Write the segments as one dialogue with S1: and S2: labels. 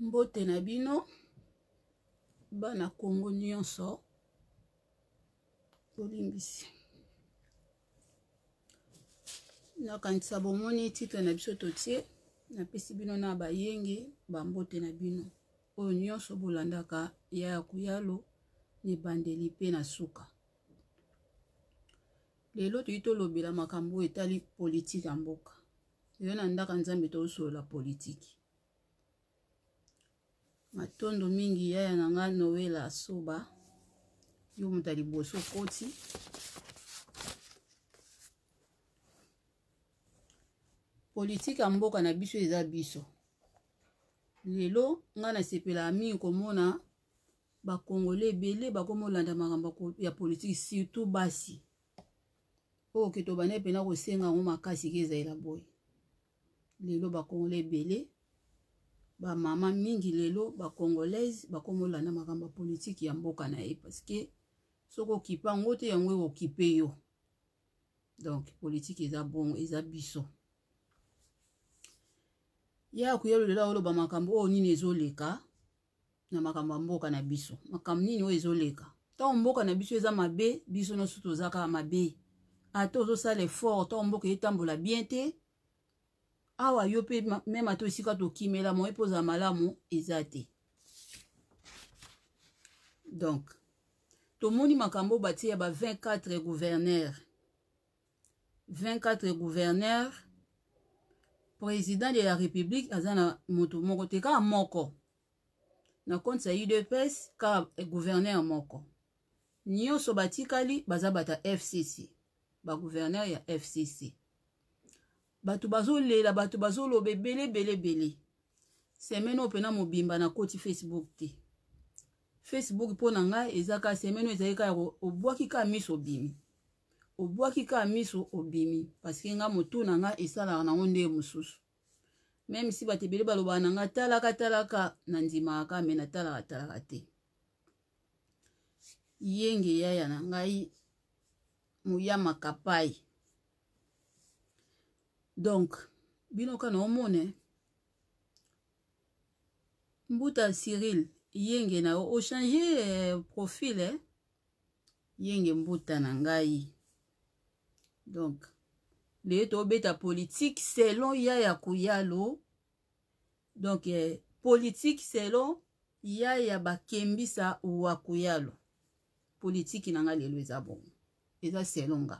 S1: mbote na bino bana kongo nyonso bolimbisi nakanisa bomoni titre na biso totie napesi bino na bayenge bambote na bino oyo nyonso bolandaka ya ya kuyalo ebandeli mpe na suka lelo toyi tolobela makambo etali politike ya mboka lelo na ndaka nzambe tozosolola politiki matondo mingi yaya na nga noel asoba yo moto ya liboso okoti politike ya mboka na biso eza biso lelo ngai nasepela mingi komona bakongole ebele bakomolanda makambo ya politike surtout basi oyo keto bane mpena kosenga yango makasi ke ezalela boye lelo bakongole ebele bamama mingi lelo bacongolaise bakomola na makambo ya politike ya mboka na ye parceke soki okipa yango te yango ekokipe yo donc politike eza bongo eza biso ya kuya lolela oloba makambo oyo nini ezoleka na makambo ya mboka na biso makambo nini oyo ezoleka ntango mboka na biso eza mabe biso nyonso toza kaka mabe ata ozosala effort ntango mboka etambola bien te awa yo mpe meme ata esika tokimela moi mpo ozala malamu eza te donk tomoni makambo batie ya ba 24 gouverneur 24 gouverneur président de la république aza na moto moko te kaka moko na konte ya udps kaka gouverneur moko nyonso batikali baza bato ya fcc bagouverneur ya fcc bato bazolela bato bazoloba ebele ebele ebele semene oyo mpena mobimba nakoti facebook te facebook mpo na ngai eza ka semene ezali kaka obwaki ka miso obimi obwaki ka miso obimi parceke ngai motu na ngai esalaka nango nde mosusu meme si bato ebele balobaka na ngai talaka talaka na ndimaka me natalaka talaka te yenge yaya na ngai moya makapai donc bino kana omone mbuta cyril yenge na yo ochange eh, profile eh? yenge mbuta na ngai donc leye tobeta politike selon ya ya kuyalo donc eh, politike selon ya ya bakembisa wa kuyalo politiki na ngai lelo eza bongo eza selonga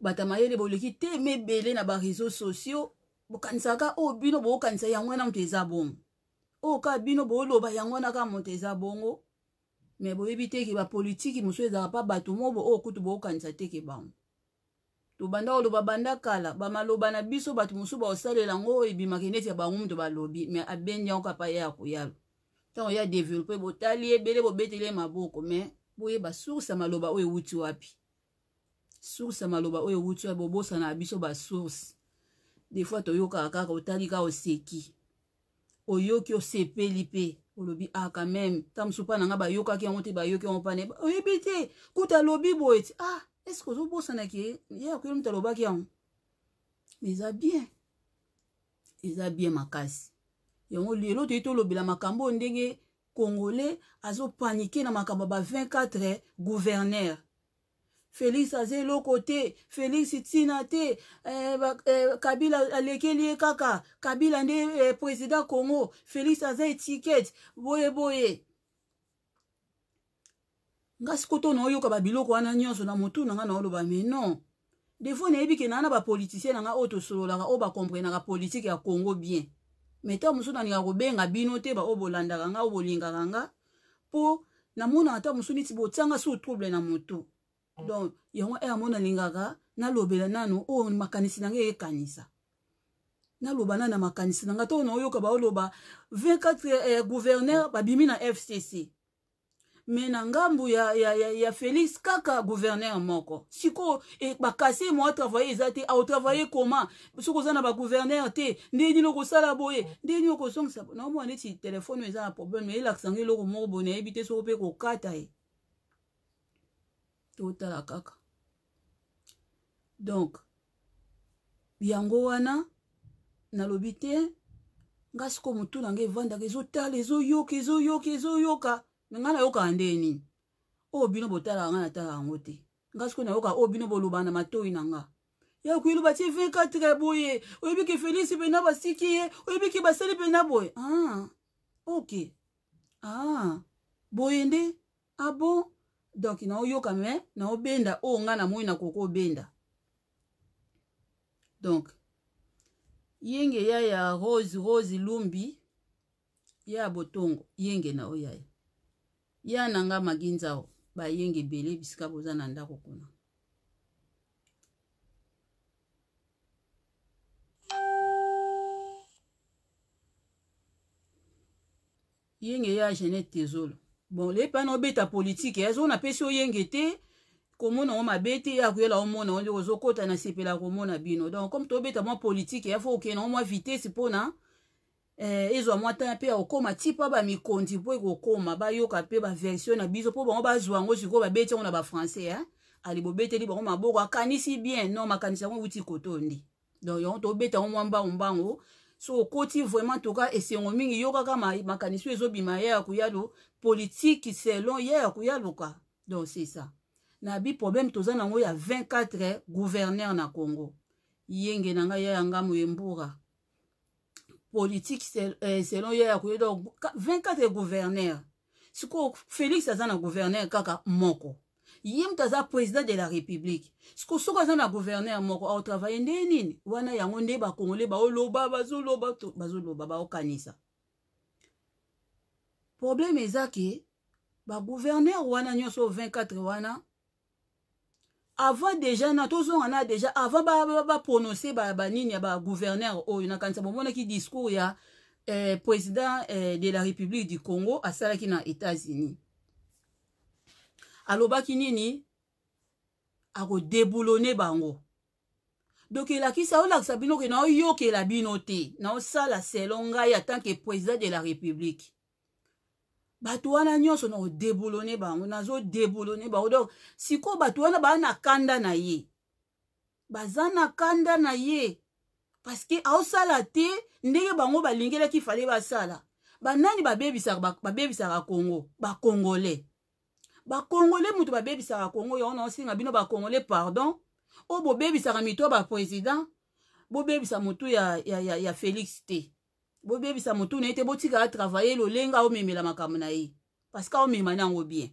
S1: bato mayele boleki te mebele na bareseau sociaux bokanisaka oyo oh, bino bookanisa yango wana moto eza bongo oyo oh, ka bino booloba yango wana kaka moto eza bongo me boyebi teke bapolitiki mosusu ezalaka mpa bato mobo oh, oyo kutu bookanisa teke bango tobanda koloba banda kala bamaloba na biso bato mosusu baosalela yango oyo ebimaka neti ya bango moto balobi me abendi yango kapa ya ya koyala ntango ya develope botali ebele bobeteli ye maboko me boyeba source ya maloba oyo ewuti wapi source ya maloba oyo ewuti oyo bobosana ya biso basource des fois toyokaka kaka otali ka oseki oyoki osepeli mpe olobi ah quand même ta mosu mpa na nga bayokaki yango te bayoki yango mpane oyebi te kuta alobi boye ti ah estce ozobosanaki ye akoyeli moto alobaki yango eza bien eza bien makasi yango lelo toyei tolobela makambo oyo ndenge congolais azopanike na makambo ya ba 24 gouverneur félix aza eloko te félix ntina te eh, eh, kabila alekeli ye kaka kabila nde eh, président congo félix aza etikete boyeboye nga sikoto naoyoka babiloko wana nyonso na motu na nga naoloba me non des fois nayebi ke naa na bapolitisien na nga oyo tosololaka oyo bakomprenaka politike ya congo bien me ta mosusu nalingaka kobenga bino te baoyo bolandaka nga oyo bolingaka nga mpo namonaka ta mosusu neti botyanga so trouble na motu Oh. donc yango ere mo nalingaka nalobela nano oyo oh, makanisi na ngai ekanisa naloba nana makanisi na nga to na oyoka baoloba 24 eh, gouverneur babimi na fcc me na ngambu ya, ya, ya, ya félix kaka gouverneur moko sikoyo e, eh, bakase mo atravaye eza te aotravaye koma soki oza na bagouverneur te nde nini okosala boye oh. nde nini okosongisa naomona neti telefone oyo eza na probleme eyelakisanga eloko moko boye nayebi te soki mpe kokata ye totala kaka donk yango wana nalobi te nga siko motu na nga evandaka ezotala ezoyoka ezoyoka ezoyoka me ngai nayokaka nde nini oyo bino botalaka ngai natalaka yango te nga siko nayoka oyo bino bolobaka na matoi na nga ya koyeloba tie 24 boye oyebi ke felisi mpena basiki ye oyebi ke basali mpena boye ah, ok ah, boye nde abo ah, bon? donk naoyoka me naobenda oyo ngai namoi nakoki obenda donk yenge ya ya rose rose lumbi ya botongo yenge na oyo yaya ya na nga maginzao bayenge ebele bisika boza na ndako kuna yenge ya genete tezolo bon lepa na obeta politike azomona eh. pesi oyenge te komona ngo mabe te ya koyela omona onde ozokɔta na sepela komona bino donc comme tobeta mwa politike ya eh, fo okende ngo mwa vitese mpona eh, ezwa mwa temps mpe ya kokóma ti mpa bamikonzi mpo ekokóma bayoka mpe baversion na biso mpo bango bazwa yango sikoyo babeti yango na bafrançais ya eh. ali bobeteli bango maboko akanisi bien non makanisi yango euti kotondi donc yango tobeta yango mwa mbangombango so okoti vraiment toka esengo mingi yokaka makanisi oyo ezobima ya ya koya lo politiki selon ye ya koyaluka donc c'est ça na biproblème toza nango ya 24 gouverneur na congo yenge na ngai ya ya ngambo yembura politike sel, eh, selon ye ya koye donc 24 gouverneur sikoyo félix aza na gouverneur kaka moko ye moto aza président de la république siko soki aza na gouverneur moko aotravaille nde nini wana yango nde bakongole baoloba bazoloba bazoloba baokanisa probleme eza ke baguverner wana nyonso 24 wana avant déjà na tozonga na déjà avant baprononce ba, ba, banini ya baguverner oyo nakanisa bomonaki discours ya eh, président eh, de la république du congo asalaki na états-unis alobaki nini akodebulone bango donc elakisa olakisa bino ke naoyokela bino te naosala selo ngai atanke président de la république bato wana nyonso na odebolone bango nazodebolone bango donc sikoyo bato wana baa na kanda na ye baza na kanda na ye parceke aosala te ndenge bango balingelaki fale basala banani babebisaka babebisaka kongo bakongole bakongole moto babebisaka kongo yango na osenga bino bakongole pardon oyo bobebisaka mito ya bapresident bobebisa motu ya, ya, ya, ya félix te bobebisa motu na ye te botikala travaye lolenga aomemela makambo na ye parceke aomema nango bien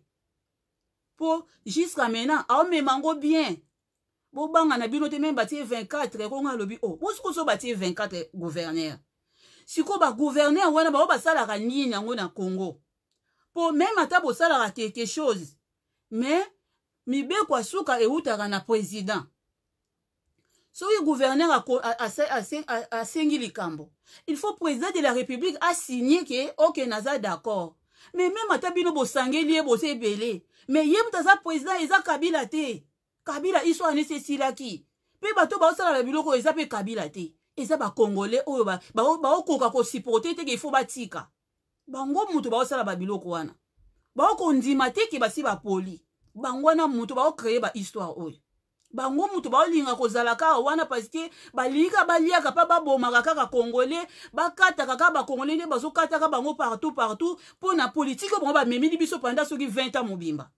S1: mpo jusqu'à maintenant aomema yango bien bobanga na bino te meme batie 24 kongo alobi o oh, bosukoso batie 24 gouverneur sikoyo bagouverneur wana bao basalaka nini yango na congo mpo meme ata bosalaka quelque chose mais mibeko asuka ewutaka na président soki guverneur asengi likambo il faut président de la république asigne ke oke naza d'accord mais meme ata bino bosangeli ye boza ebele mais ye moto aza président eza kabila te kabila histoire nesi esilaki mpe bato baosala ba biloko eza mpe kabila te eza bakongole oyo baokoka kosiporte teke ifo batika bango moto baosala babiloko wana baokondima teke basi bapoli bango wana moto baokreye bahistoire oyo bango motu baolinga kozala kaka wana parceke balingi kaka baliaka mpa babomaka kaka congolais bakataka kaka bacongolais nde bazokataka bango partout partout mpo na politike bango bamemeli biso panda soki 20 ans mobimba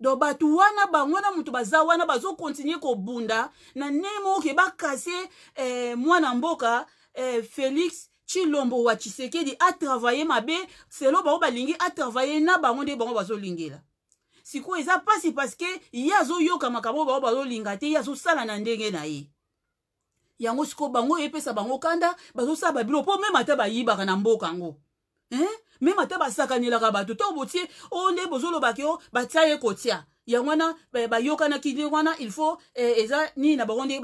S1: donc bato wana bango na motu baza wana bazokontinue kobunda na ndenge moko ke bakase eh, mwana mboka eh, félix chilombo wa tshisekedi atravaye mabe selo bango balingi atravaye na bango nde bango bazolingela sikoyo eza mpasi parceke ye azoyoka makambo oyo bao bazolinga te ye azosala na ndenge na ye yango sikoyo bango oyo epesa bango kanda bazosala babilo mpo meme ata bayibaka na mboka yango meme ata basakanelaka bato ntango botie oyo oh, nde bozolobaki o oh, batia ye kotia yango wana bayokanaki nde wana il faut eh, eza nini na bango nde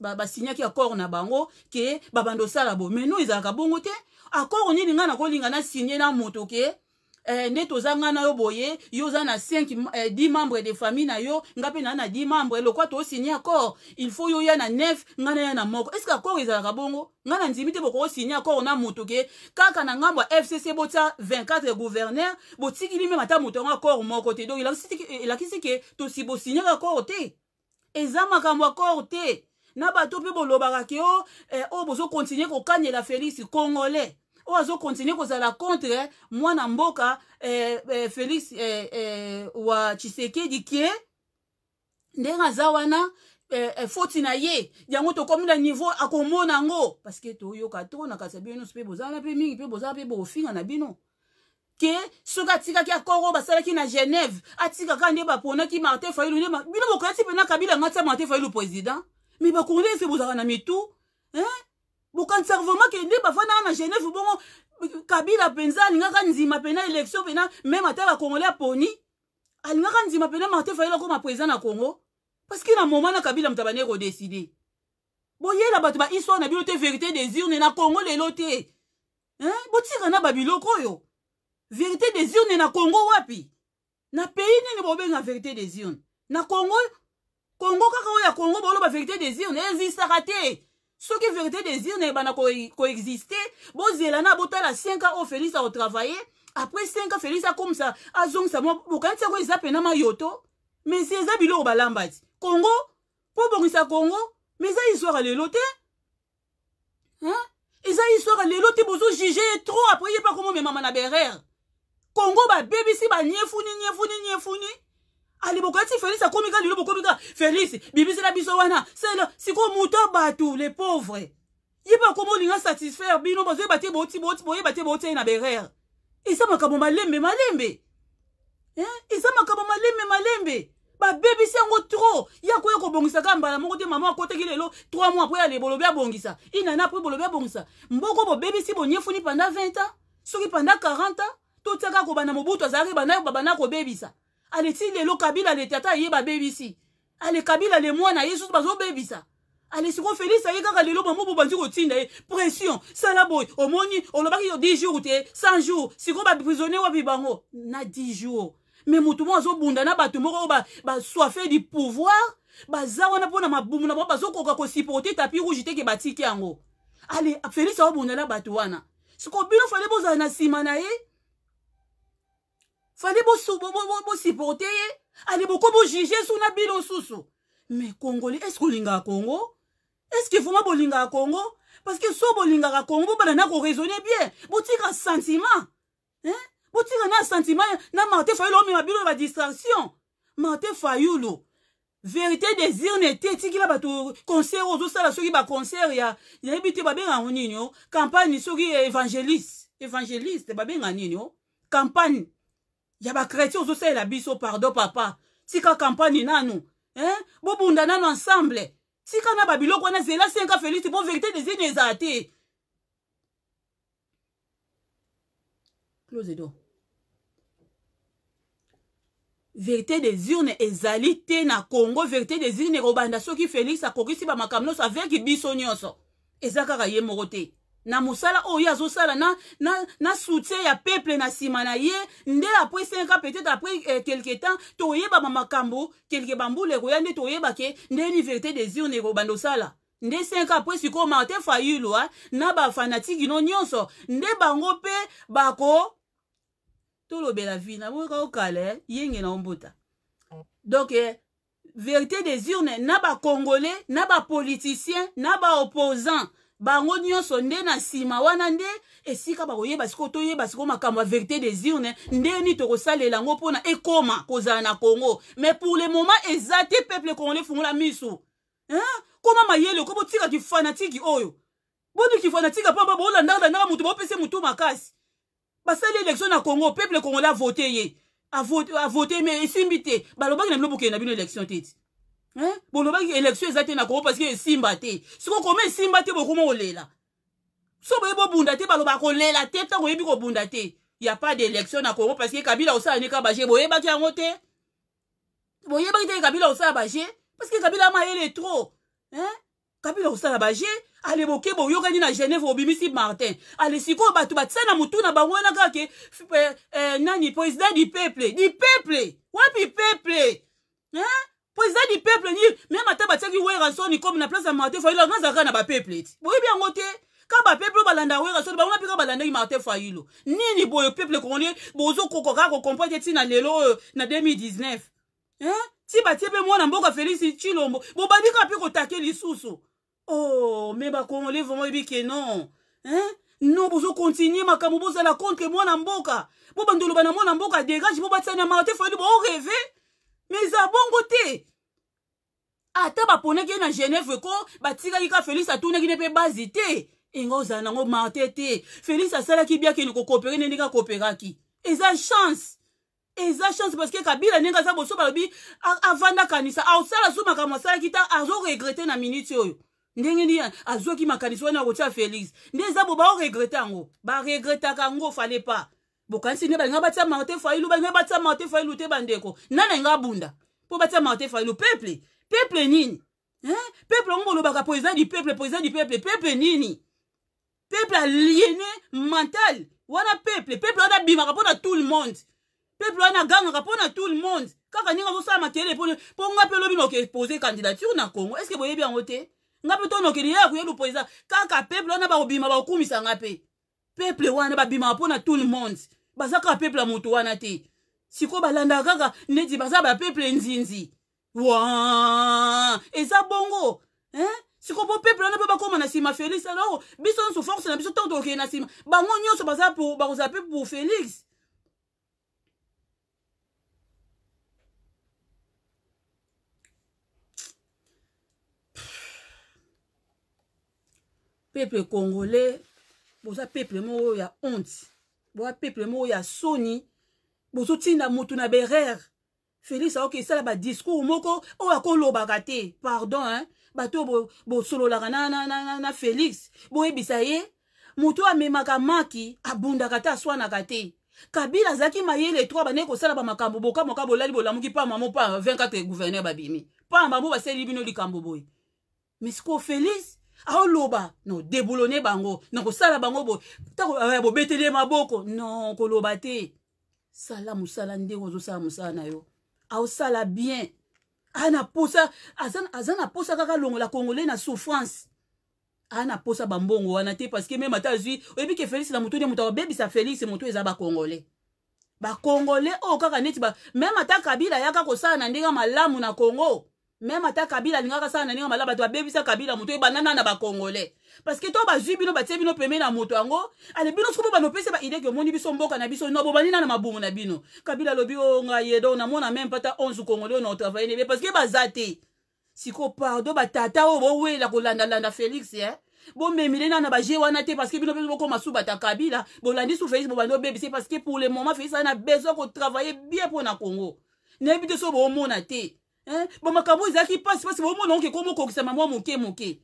S1: basinyaki accord na bango ke babanda osala bo meno ezalaka bongo te accord nini ngai nakolinga nasinye na moto ke eh, nde toza ngai na yo boye yo oza na 5 eh, 10 membre de famille na yo ngai mpe naa na 10 membre lokwa toosigne accord il faut yo ya na 9 ngai na ya na moko estce accord ezalaka bongo ngai na ndimi te bokokosigne accord na motu ke kaka na ngambo ya fcc botya 24 gouverneur botikili meme ata moto yango accord moko te donc elakisi ke tosi bosignaka accord te eza makambo accord te na bato mpe bolobaka ke o eh, oyo bozokontinue kokanyela félix congolais oyo azokontinue kozala contre eh, mwana mboka eh, eh, félix eh, eh, wa tshisekedi kie ndenge aza wana eh, eh, foti na ye yango tokomi na niveau akomona yango parceke toyoka to na kasi ya bino nyonso mpe bozala mpe mingi mpe bozala mpe bofinga na bino ke soki atikaki akor oyo basalaki na genève atikaka nde baponaki martin fayulu nde bino bokoyati mpena kabila ngati ya martin fayulu président me bakonde ese bozalaka na mitu hein? bokanisa vraiment ke nde bafanda na genève bongo kabila mpenza alingaka nzima mpena élection mpena meme ata bakongole aponi alingaka nzima mpena martin fayela koma président na congo parceke na moma na kabila moto abandi kodeside boyela bato ba histoire na bino te vérité des urnes na congo lelo te botika na babiloko oyo vérité des urnes na congo wapi na pays nini bobenga vérité des urnes na congo congo kaka oyo ya congo boloba vérité des urnes ezisaka te soki vérité désir na yebana koexiste bozela na botala 5 ans oyo oh, félix akotravaille après 5 ans félix akomisa azongisa mwa bokanisi yango eza pena mayoto mais eza biloko balamba ti congo mpo bongisa congo mais eza histoire lelo te eza histoire lelo te bozojuge ye trop après ye mpa komomemama na berere congo babebisi banyefuni nyefuni nyefuni aliboko ti félix akomi ka lilo bokomi ka félix bibisela biso wana selo sikoyo moto bato le pauvre ye mpe akomi olinga satisfaire bino bazoyeba te boti boti boyeba te botiai na berere eza makambo malembe malembe eza makambo malembe malembe babebisi yango tro ya koya kobongisa ka mbala moko te mama akotaki lelo 3 mois apres ale bolobi abongisa inana apres bolobi abongisa mboko bobebisi bonyefuni panda 20 ans soki panda 40 ans totiaka kobanda mobutu azalaki banda babanda kobebisa allez le kabila aleti ata ye si. ale kabila ale mwana allez susu Allez, ale siko felix aye kaka lelo bango mpo vous kotinda ye pression sala jours cent yo 10 jour te 100 jour siko vivre en bango na 10 jour me motu moko na ba ba soifé du pouvoir za wana na boum na si supporter tapi rouge a vous wana fale bo zana si na fali bosipote ye ali boko bojuge so na bino susu me kongoli estce olingaka kongo estce vraimen bolingaka kongo parceke so bolingaka kongo bobala na koraisonne bien botika sentiment botika na sentiment na martin fayulu omema bino badistraction martin fayulu vérité désir na ete etikila bato concert oyo ozosala soki baconcert ya nayebi te babengango nini o campagne soki évangéliste évangéliste babenga nini o campagne ya bakretien ozosalela biso pardon papa tika kampagne nanu eh? bobunda nanu ensemble tika na babiloko wana zela senka félix mpo vérité desine ezala te close do vérité des urnes ezali te na congo vérité des urnes ekobanda soki félix akokisi bamakambo nyonso avec biso nyonso eza kaka ye moko te na mosala oyo azosala na, na, na soutien ya peuple na nsima na ye nde apres 5 ans peut-être après eh, quelque temps toyebama makambo quelque bambula ekoya nde toyebake nde nini vérité des urnes ekobanda osala nde 5 ans après sikoyo martin fayulu eh, na bafanatike no nyonso nde bango mpe bako tolobela vi naboyoka okala eh, yenge na ombuta donc eh, vérité des urnes na bacongolais na bapoliticien na baopposant bango nyonso nde na nsima wana nde esika bakoyeba sikoyo toyeba sikoyo makambo ya vérité des urnes ndeni tokosalela yango mpona ekoma kozala na congo mais pour le moment eza te peuple congolais fungola miso koma mayele ko botika kifanatiki oyo boduki fanatika mpo babolandalandaka motu bopesa motu makasi basali élection na congo peuple congolais avote ye avote me esimbi te balobaki na bino bokende na bino élection tete bolobaki élection eza te na kongo parceke esimba te siko okoma esimba te bokoma kolela so boyebi kobunda te baloba kolela te ntango oyebi kobunda te ya pas d'élection na kongo parceke kabila osala nika baje boyebaki yango te boyebaki te kabila osala baje parceke kabila mayele trop kabila osala baje ale boke boyokani na genève obimisi martin ale sikoyo bato batia na motu na bango wana kaka ke nani président du peuple du peuple wapi peuple hein? président du peuple ni même ata batiaki wera soni comme na place ya martin fayilo azanzaka na bapeple ti boyebi yango te ka bapeple balanda wera soni bango mpe kaka balandaki martin fayilo nini boye peuple congolais bozokoka kaka kocomprendre ntina lelo oyo euh, na 2019 ti batie mpe mwana mboka félix chilombo bobandika mpe kotake lisusu o me bacongolais vraimen oyebi ke non non bozokontinue makambo bozala contre mwana mboka mpo bandoloba na mwana mboka dégage mpo batiana martin fayilo booreve mais eza bongo te ata baponaki ye na genève ko batikaki ka félix atunaki ne mpe bazi te enga ozala nango marte te félix asalaki biakeni kokopere nde ndenge akoperaki eza chance eza chance parceke kabila ndenge aza boso balobi avanda kanisa asala so makambo asalaki ta azoregrete na miniti oyo ndenge ndi azwaki makanisi wana akotya félix nde eza bo baoregrete yango baregretaka yango fale pa bokanisi nde balinga batya martin failu balinga batya martin failu te bandeko nana enga bunda mpo batya martin failu peuple peple nini eh? peple yango bolobaka président du peuple président du peuple peple nini peple aliéné mental wana peple peple wana abimaka mpona tout le monde peple wana agangaka mpona tout le monde kaka ndenge azosala makele mpo nga mpe lobi noke pose candidature na congo estce boyebi yango te nga mpe tonokeli ya kuyelu président kaka peple wana bakobima bakokumisanga mpe peple wana babimaka mpona tout le monde baza kaka peple ya moto wana te sikoyo balandaka kaka neti baza bapeple nzinzi wa eza bongo hein? sikoyo mpo peuple wana mpe bakóma na nsima félix alors biso nyonso force na biso ntango tokokei na nsima bango nyonso bakozala mpe pour félix peuple congolais boza peuple moko oyo ya honte boza peuple moko oyo ya soni bozotinda motu na berere félix aoki esala badiscours moko oyo akolobaka te pardon hein? bato oyo bosololaka bo na, na, na, na félix boyebisa eh, ye moto amemaka maki abundaka te aswanaka te kabila azalaki mayele 3 bane kosala bamakambo bokamoka bolali bolamuki pamba mo pa 24 eh, gouverneur babimi pamba mo baseleli bino likambo boye mais siko félix aoloba no debulone bango na kosala bango boye ntango euh, bobetele maboko non koloba te sala mosala ndenge ozosala mosala na yo aosala bien aa na posa aza na posa kaka longola congolais na souffrance aa na posa bambongo wana te parceke meme ata azwi oyebi ke félix na motu nde moto akobebisa félix motu eza bacongolais bacongolais oyo kaka neti meme ata kabila ayaka kosala na ndenge malamu na congo meme ata kabila alingaka asala na ndenge mala bato babebisa kabila moto ebandana na bakongole parceke to bazwi bino batie bino peme na moto yango ale bino soko mpo banopesa baideke omoni biso mboka na biso no bobandi nana mabumu na bino kabila alobi o oh, ngai ye donc namona meme mpata 11 kongole oyo na otravaye na ye parceke baza te siko pardo batata oyo oh, bowela kolandalanda félix e eh? bomemile nana baje wana te parceke bino mpe bokoma su bata kabila bolandi su félix bobandi obebise parceke pour le moment félix aza na besoin kotravaye bien mpo na congo nayebi te so bomona te bamakambo ezalaki mpasi mpasi bomona oke komo okokisama mwa moke moke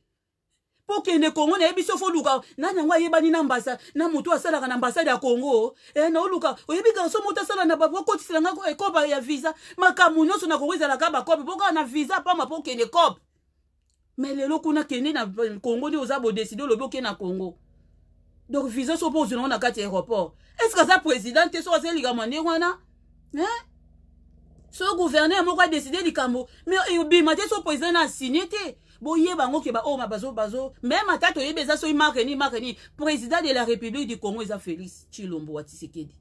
S1: mpo okende kongo nayebi so foluka nani yango ayebani na mbasa na motu asalaka na ambasade ya kongo naoluka oyebi garso moto asala na babo okotiselanga ekope ya visa makambo nyonso na kongo ezalaka bakope mpo kaka na visa pamba mpo okende kope me lelo kuna kende na kongo nde oza bodeside olobi oke na kongo donc visa so mpo ozwa nango na kati ya aéroport est ce ke aza président te soki aza likamwa nde wana eh? so gouverneur moko adeside likambo mais eh, obima te so président na asigne te boyeba yango ke baoyo oh, bazobazo meme ata toyebi eza soki marke nini marke nini président de la république du congo eza félix chilombo wa tisekedi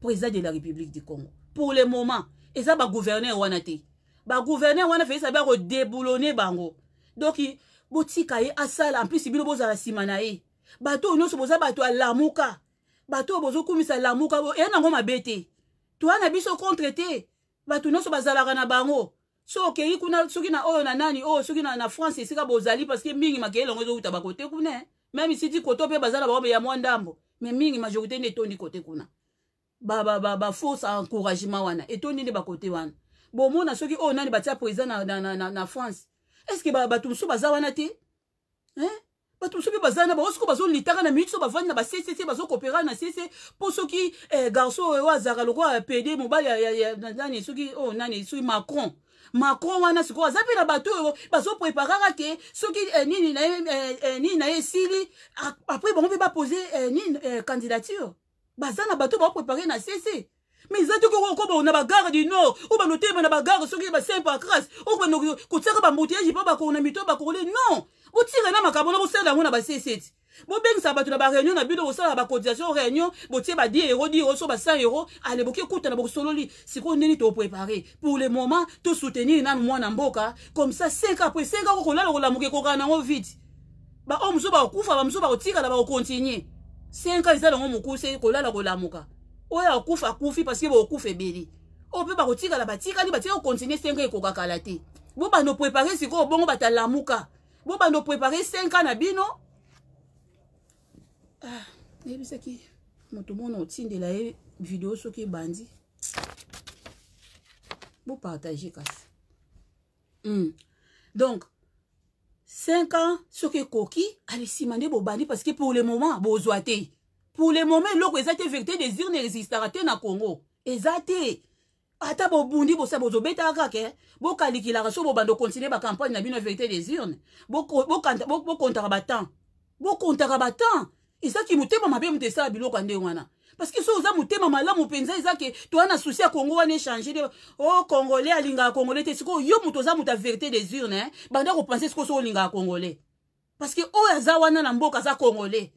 S1: président de la république du congo pour le moment eza bagouverneur wana te bagouverneur wana félix abi akodeblone bango donk botika ye asala amplis bino bozala nsima na ye bato oyo nyonso boza bato alamuka bato oyo bozokumisa lamuka eya nango mabe te toya na biso contre te bato nyonso bazalaka na bango so okei kuna soki na oyo na nani oyo soki na, na france esika bozali parceke mingi makeye longo ezowuta bakote kuna eh. meme isiti koto mpe baza na baobe ya mwa ndambo me mingi majorité nde etondi kote kuna baforce ba, ba, encouragement wana etondi nde bakote wana bomona soki oyo nani batia président na, na, na, na france estce ke bato mosusu baza wana te eh? bato mosusu mpe baza na bango soko bazolitaka na so qui eh, eh, na sese soki pd mobali nani soki oh, nani macron macron wana na soki eh, nini na nini na esili on veut pas poser nini candidature baza na bato baoprepare na sese mais eza on a la gare du nord oyo pas na bagare soki ba saint pancras oyo bano kotiaka pas na mito bakole non botire na makambo na bosalela yango na baseseti bobengisa bato na bareunion na bino bosala bacotisation réunion botie ba 10 euro 10 euro so ba 100 euro ale bokekutana bosololi sikoyo ndeni toprépare pour le moment tosoutenir nanu mwana mboka comme ça seka apres seka ko kolala kolamuka ekokana nango vite baoyo mosusu bakokufa bamosusu bakotikala bakokontinue senka eza nango mokuse kolala kolamuka oyo akufa akufi parceke bokokufa ebeli oyo mpe bakotikala batikali batika kokontinue senka ekokakala te bo bano prépare sikoyo bongo batalamuka bobanda oprépare 5 ans na bino ah, nayebisaki moto mona otindela ye video soki ebandi bopartage kasi mm. donc 5 ans soki ekoki ale nsima nde bobandi parce que pour le moment bozwa te pour le moment eloko eza te vérité désir ne résistara te na congo eza te ata bo bosa bo kake bo so bobanda ba campagne na bino vérité des urnes bokontaka batemps Isa ki ezaki motema mabe moto esala biloko nde wana que so oza motema malamu mpenza eza ke toza na susi a kongo wana echange nde o oh, congolais alingaka congolais te yo moto oza moto ya vérité des urnes hein. banda kopense sikoyo so olingaka congolais que, oh, aza wana na mboka aza congolais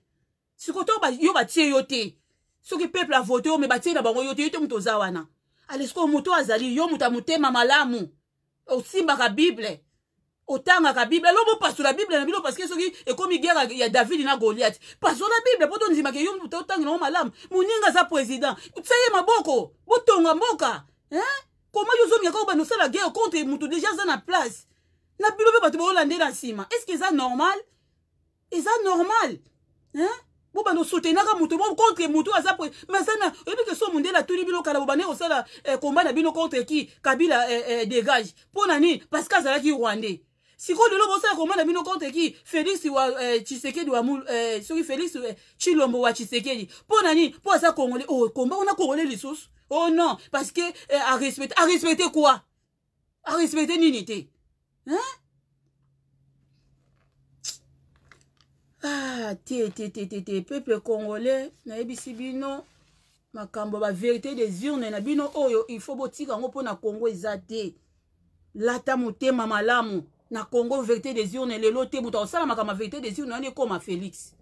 S1: sikoyo to yo batie yo te soki peuple avote yo me batie na bango yo te yo te wana alesko moto azali yo moto ya motema malamu osimbaka bible otangaka bible lobo pasola bible na bino parceke soki ekomi gere ya davidi na goliath pasola bible mpo tondimaka yo moto otangelango malamu moninga aza président tsa ye maboko botonga mboka koma yo ozomiyaka obanda osala guerre contre moto deja aza na place na bino mpe bato baolandela nsima estce eza normal eza normal hein? bo nous soutenaka moto bo contre moto à ça mais na ke so tout atuni bino kala bobande kosala eh, combat na bino contre qui kabila eh, eh, dégage pour nani nini parce que si rwandais de lelo bosa komba na bino contre qui félix wa tshisekedi wa sur félix Chilombo wa tshisekedi Ponani, pour ça congolais au oh, combat on a wana les sous oh non parce que à respecter quoi à respecter l'unité hein ah, te te te te te peuple congolais nayebisi bino makambo baverité des urnes na bino oyo ilfo botika yango mpo na congo eza te lata motema malamu na congo verité des urnes lelo te moto akosala makambo ya verité des urnes wani ekoma félix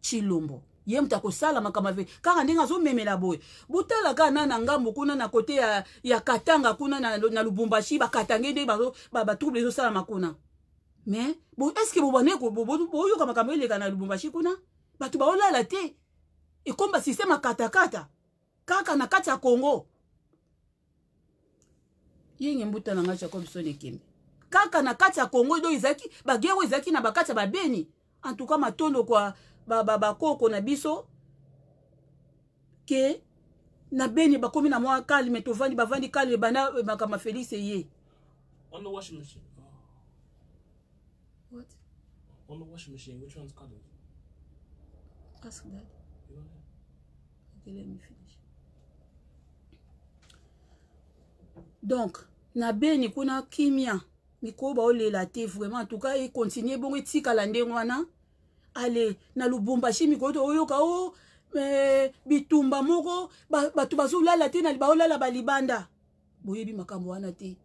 S1: chilombo ye moto akosala makambo ave kaka ndenge azomemela boye botala kaka na na ngambo kuna na kote ya, ya katanga kuna na, na lubumbashi bakatange nde batrouble ezosalama kuna me estceke bobanaboyoka makambo eleka na lubumbashi kuna bato baolala te ekomba systeme akatakata kaka na kati ya congo yenge mbuta na ngai jacobson ekembe kaka na kati ya congo edo ezalaki bagero ezalaki na bakati ya babeni antuka matondoko ya bakoko na biso ke na beni bakomi na mwa kalme tovandi bavandi kalme bana makambo ya félix ye On the washing machine. On the washing machine, which one's cuddled? Ask that. You want it? Okay, let me finish. Donc, na beni kuna kimia mikoba olela te vraiment en tout cas ekontinue bongo etikala ndenge wana ale na lubumbashi mikolo to oyoka o eh, bitumba moko bato bazolala te na baolala balibanda boyebi makambo wana te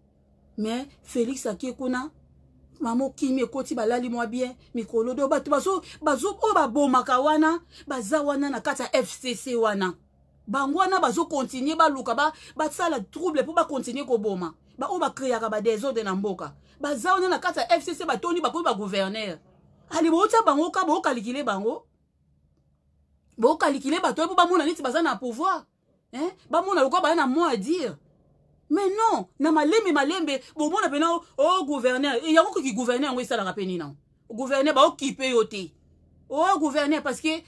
S1: mais félix akie kuna mama okimi ekoti balali mwa bien mikolo do bato oyo babomaka wana baza wana na kati ya fcc wana bango wana bazokontinue baluka basala trouble mpo bakontinue koboma baoyo oh, bakreaka badesordre na mboka baza wana na kati ya fcc batoni bakomi baguverner ali bootya bango ka bookalikile bango bookalikile bato oyo mpo bamona neti baza na pouvoir bamona lokola baza na mot à dire mais non na malembe malembe bomona mpena o gouverneur eh, yango okoki gouverneur yango esalaka mpe nina gouverneur baokipe yo te o gouverneur parce que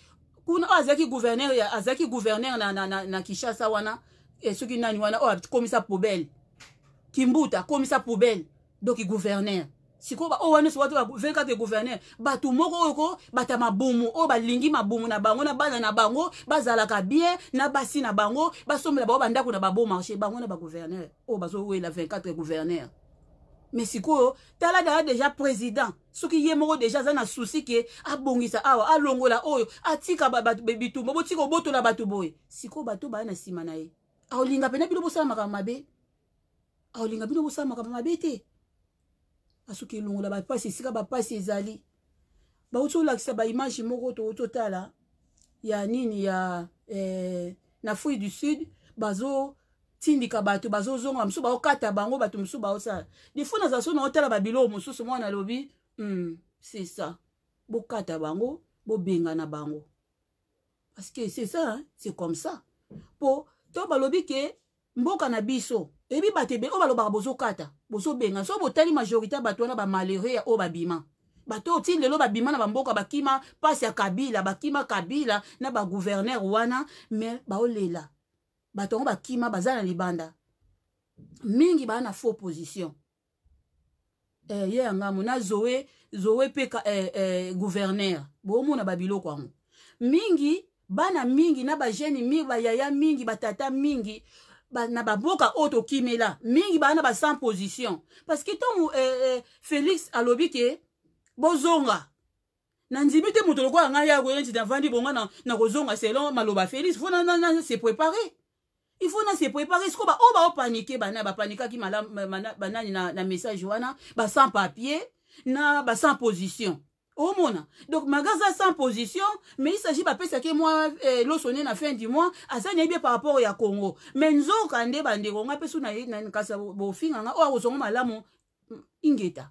S1: kuna oyo azalaki gouverneur azalaki gouverneur na, na, na, na kishasa wana e, soki nani wana oyo akomisa poubelle kimbuta akomisa poubelle donc gouverneur sikoyo baoyo oh, wana nyonso watoka 24 gouverneur bato moko oyo ko bata mabomo oyo oh, balingi mabomo na bango na bana na bango bazalaka bien na basi na bango basombela bango bandako na babo marché bango na bagouverneur oyo bazowela 24 gouverneur mais sikoyo tala dala deja président soki ye moko deja aza na susi ke abongisa awa alongola oyo atika bitumba botika obotola bato boye sikoyo bato baya na nsima na ye aolinga pene bino bosala makambo mabe aolinga bino bosala makambo mabe te basoki elongola bapasi esika bapasi ezali bauti olakisa baimage moko towuti otala ya nini ya eh, na afrique du sud bazotindika bato bazozonga mosusu baokata bango bato mosusu baosala defo nazala so naotala babiloko mosusu mwana alobi mm, c'est ça bokata bango bobengana bango parce que c'est ça hein? c'est comme ça mpo to balobi ke mboka na biso eyebi bato ebe oyo balobaka bozokata bozobenga so botali majorité ya bato wana bamalheureux ya oyo babima bato oyo lelo babima na bamboka bakima mpasi ya kabila bakima kabila na baguverner wana me baolela bato yango bakima baza na libanda mingi baa na faux position eh, ye yangambo na zoe zoe mpe eh, eh, guverner boomona babiloko yango mingi bana mingi na bajeni mingi bayaya mingi batata mingi na qui auto kimela, mingi bana na ba sans position parce que tant euh, euh, félix alobi ke bozonga na ndimi te moto ko enti ya koyenti bonga na, na selon maloba félix fo na se prépare il faut na se préparer siko baoyo oh, oh, paniquer bana bapanikaki banani na, na message wana sans papier na sans position omona donc magazi aza sans position mais il s'agit bapesaki mwa loso nde na fin du mois aza na yebi par rapport ya congo mais nzoka nde bandeko nga mpe so nakasi bofinga nga oyo akozongo malamu ingeta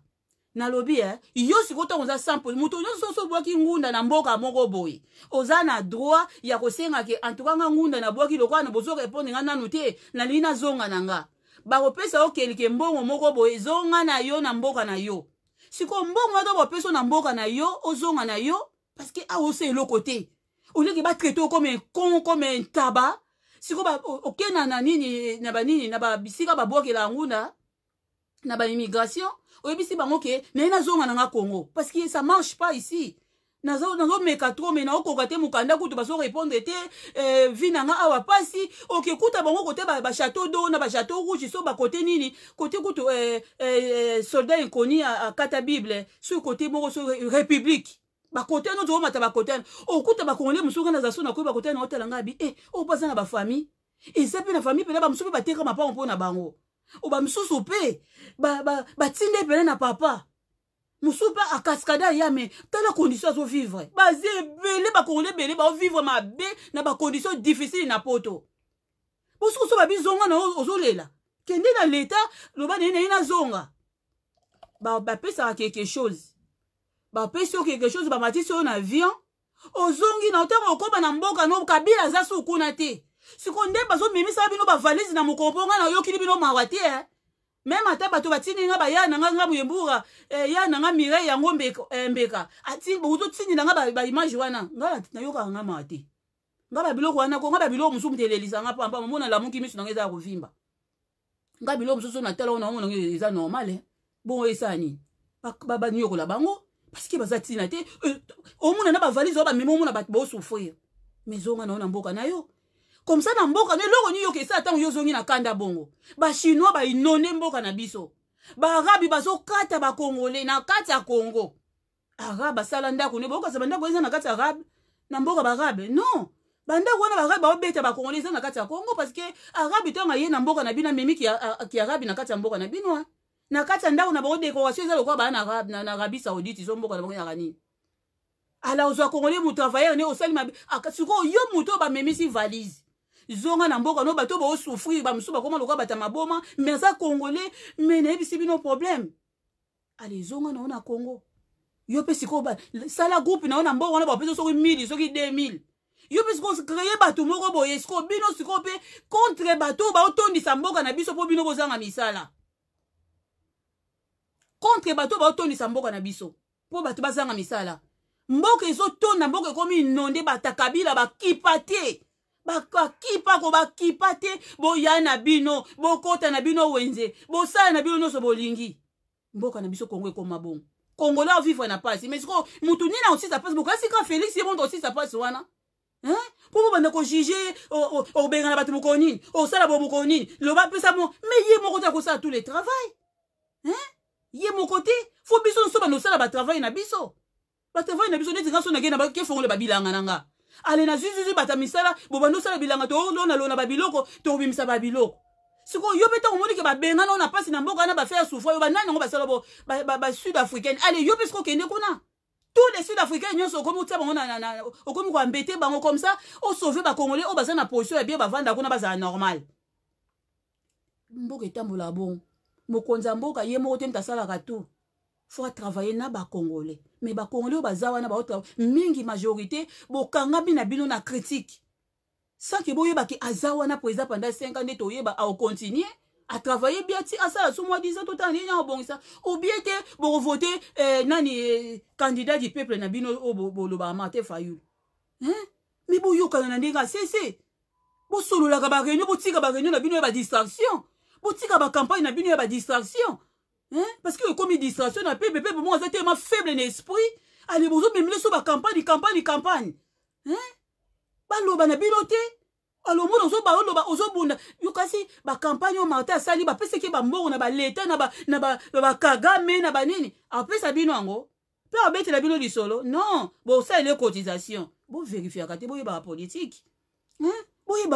S1: nalobi e yo sikoyo ntango oza sans position moto nyonso so obwaki ngunda na mboka moko boye oza na droit ya kosenga ke antuka nga ngunda nabwaki lokola na bozo répondre nga nanu te nalingi nazonga na nga bakopesa okelike mbongo moko boye ezonga na yo na mboka na yo sikoyo mbongo ata bope so na mboka na yo ozonga na yo parceke awa osa eloko te oleke batraite o kome kon kome ntaba sikoyo okenda na nini na banini na babisika babwakela nguna na baimmigration oyebisi bango ke naye nazonga nanga congo parceke ça marche pas ici nazomeka tro me naokoka te mokanda kutu bazorépondre te vi na nga awa mpasi oke kuta bango kote bachateau do na bachateau rouge so bakote nini kote kutu eh, eh, soldat inconi akata bible so kote moko so république bakote wana ozomata bakote wana okuta bakongole mosusu kana aza so na koyi bakote wana otala ngai bi e eh, oyo mpo aza na bafamille eza mpe na famille mpena bamosusu mpe batekama mpango mpo na bango o bamisusu mpe batinde mpena na papa mosusu mpe akaskada ya me tala kondition azovivre baza ebele bakongole ebele baovivre mabe na bakondition difficile na poto bosukuso babizonga na ozolela kende na leta loba na ye na ye nazonga bapesaka quelque chose bapesi yo quelque chose bamatisi oyo na avion ozongi na ntango okóma na mboka no kabila aza sukuna te sikoyo nde bazomimisaka bino bavalise na mokomponga na oyokili bino mawa te eh. meme ata bato batindi nga baya na nga nga moyembura eh, ya na nga mirei yango mbeka eh, bokutotindina ah, nga baimage wana nga nayokaka nga mawa te nga babiloko wana ko nga babiloko mosusu mutu elelisanga pampa mambona lamuki miso nanga ezala kovimba nga biloko mosusu natala wana omona nanga eza normale eh. bongo esala nini banyokola bango parceke baza ntina te omona na bavalise oyo bamema omona bato baosufrir mais ezonga nao na mboka na yo comme ça na mboka no eloko nini okesa ntango yo ozongi na kanda bongo bachinois bainone mboka na biso baarabi bazokata bakongole na kati ya congo arabe asala ndako ne bokasa bandako eza na kati ya arabe na mboka baarabe non bandako wana baarabe baobeta bakongole eza na kati ya congo parce ke arabe ntango aye na mboka na bino amemi kiarabe na kati ya mboka na bino na kati ya ndako na bango décoration eza lokola baa na arabie saoudite ezo mboka na bango yaka nini ala ozwa congolais motravailleur ne osali mabe sikoyo yo moto oyo bamemisi valise zonga na mboka no bato baosufrir bamosusu bakoma lokola bato ya maboma me aza congolais me nayebisi bino problème ale zonga na yo na congo yo mpe sikoyo sala groupe na yo na mboka wana bapesa soki 1000 soki 2000 yo mpe sikoyo kreye bato moko boye sikoyo bino sikoyo mpe contre bato baotondisa mboka na biso mpo bino bozanga misala contre bato baotondisa mboka na biso mpo bato bazanga misala mboka ezotonda mboka ekomi inonde batakabila bakipa te bakipa ko bakipa te boya na bino bokɔta na bino wenze bosala na bino nyonso bolingi mboka na biso kongo ekoma bongo kongola ovivre na mpasi mais sikoyo mutu nini aosisa mpasi bokasi ka félix ye mondo osisa mpasi wana mpo mobanda kojuge obengana bato moko nini osala bo moko nini loba apesa mo mais ye moko te akosala tout le travail ye moko te fo biso nyonso banda osala batravail na biso batravail na biso neti nga so nakei na bakefongola babilanga na nga ale na zizizi bato ya misala bobanda osala bilanga tolona lona babiloko tobimisa babiloko sikoyo yo mpe ntango omonike babengana oyo na mpasi na mboka wana bafe ya souffre oyo banani yango basala basud africaine ale yo mpe sikoyo okende kuna tous les sud africain nyonso okomi otia bango okomi koambete bango comme ça osauve bacongolais oyo baza na position ya bie bavanda kuna bazala normal mboka etambola bon mokonzi ya mboka ye moko te moto asalaka tout fo atravaille na bacongolais me bakongole oyo baza wana baota mingi majorité bokangami na bino na critique sanke boyebaki aza wana président panda 5 ans nde toyeba aocontinue atravaille bien ti asala so mwa 10 ans totala ndenge nyango obongisa obie te bokovote eh, nani eh, candidat du peuple na bino oyo bolobaka martin fayulu hein? me boyokana na ndenge asese bosololaka bareunion botika bareunion na bino ya badistraction botika bacampagne na bino ya badistraction hein? parce que comme okomi distraction na pepe pepe moi aza tellement faible en esprit ale bozomemela so la campagne campagne campagne. hein? baloba na bino te alomona on oloba ozobunda yo kasi bakampagne oyo martin asali ba bambongo na baleta na ba kagame na banini apesa bino yango mpe abetela bino solo. non bon Bon ça les cotisations. bosaleli cotisation boverifiaka te boyebaka politike politique.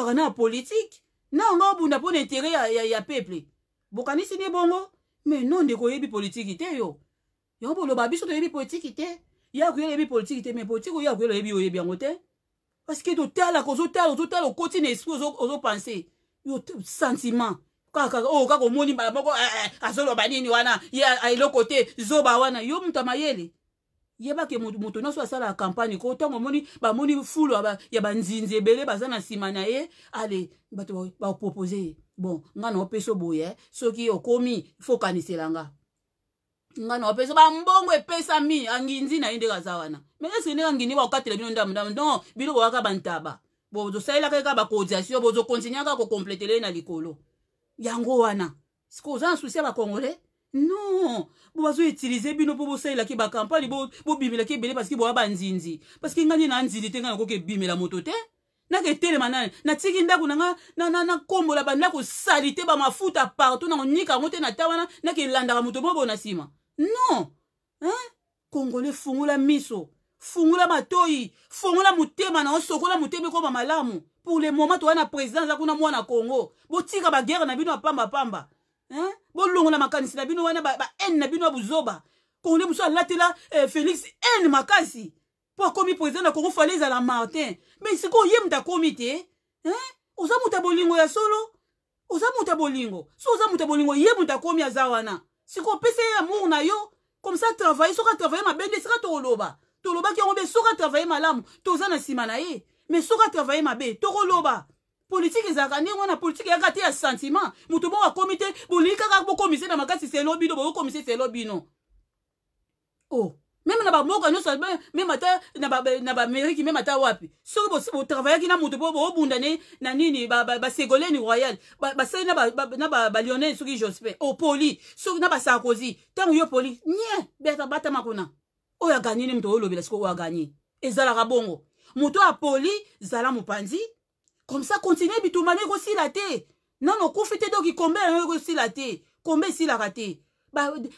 S1: Non, politike na on Non, pas na intere à ya, ya peple bokanisi nde bongo me no ndeko oyebi politiki te yo yango boloba biso toyebi politiki te ya kuyela oyebi politiki te me politiki oya kuyela oyebi oyebi yango te parceke totalaka ozotala ozotala okoti na esprit ozopense yo sentiment kaka oyo kaka omoni mbala moko azoloba nini wana ye eloko te zoba wana yo moto amayele yebake moto nyonso asala campagne ko ntango omoni bamoni fulu ya banzinzi ebele baza na nsima na ye ale bato bapropose ye bon ngai na opesa boye soki okomi fokanisela nga ngai na opesa bambongo epesami anginzi na ye ndenge aza wana me eske ndenge angini bakokatela bino ndamundamu don bino bowaka bantaba bozosalelaka kaka bacoordination bozokontinuaka kokompletele ye na likolo yango wana sikoy oza na susi ya bacongolais non bo bazoutilize bino mpo bosalelaki bakampagne bobimelaki ebele parceke boya banzinzi parceke ngai nde na nzinzi te ngai nakoki ebimela moto te naketelema nani natiki ndako na nga nakombola bandako sali te bamafuta partout nakonyika yango te na ta wana nakelandaka moto moko boyo na nsima non kongole fungula miso fungula matoi fungula motema na yo sokola motema ekoma malamu pour le moment toya na présidence aza kuna mwana congo botika bagere na bino ya pambapamba pamba. bolongola makanisi na bino wana baene na bino ya buzoba congolais mosusu alatela eh, félix ene makasi mpo akómi président na congo fale ezala martin mai sikoyo ye moto akómi te oza moto ya bolingo ya solo oza moto ya bolingo so oza moto ya bolingo ye moto akómi aza wana sikoyo opesa ye amour na yo comme ça travaille soki atravaille mabe nde sika tokoloba tolobaki yango mpe soki atravaille malamu toza na nsima na ye mai soki atravaille mabe tokoloba politike ezalaka ndenge wana politike eyaka te ya sentiment moto moko akomi te bolingi kaka bokomisa na makasi selo bino bokokomisa selo bino o oh, meme na bamboka nyonso meme ata na bameriki meme ata wapi soki bosi botravaillaki na moto mpo boobunda ne na nini basegoleni royal basali na balionel soki jospin o oh, poli soki na basarkozi ntango yo poli nie batama kuna oyo aganye ne moto oyolobela sikoy oyo aganye ezalaka bongo moto apoli zala mopanzi comme ça continue bitumana ekosila te nano okufi te donk kombe yango ekosila te kombe esilaka te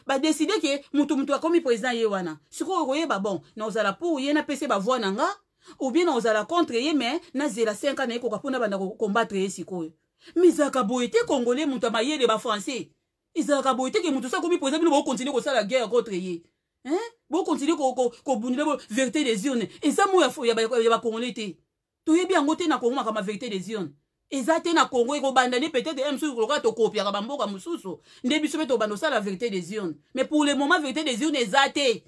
S1: badeside ba ke motu moto akomi président ye wana sikoyo koyeba bon naozala pour ye napesi bavoi na nga ou bien naozala contre ye me nazela 5 na ekoka mpona banda kokombatre ye sikoyo me ezalaka boye te congolais moto ya mayele bafrançais ezalaka boye te ke moto so akomi président bino bokokontinue kosala guerre contre ye bokokontinue kobundela ko, ko, ko, verité des urnes eza mo ya bacongolais te toyebi yango te na kongo makambo ya vérité des urnes eza te na kongo ekobanda nde peut-être msusu koloka tokopiaka bamboka mosusu nde biso mpe tobanda osala vérité des urnes mais pour le moment vérité des urnes eza te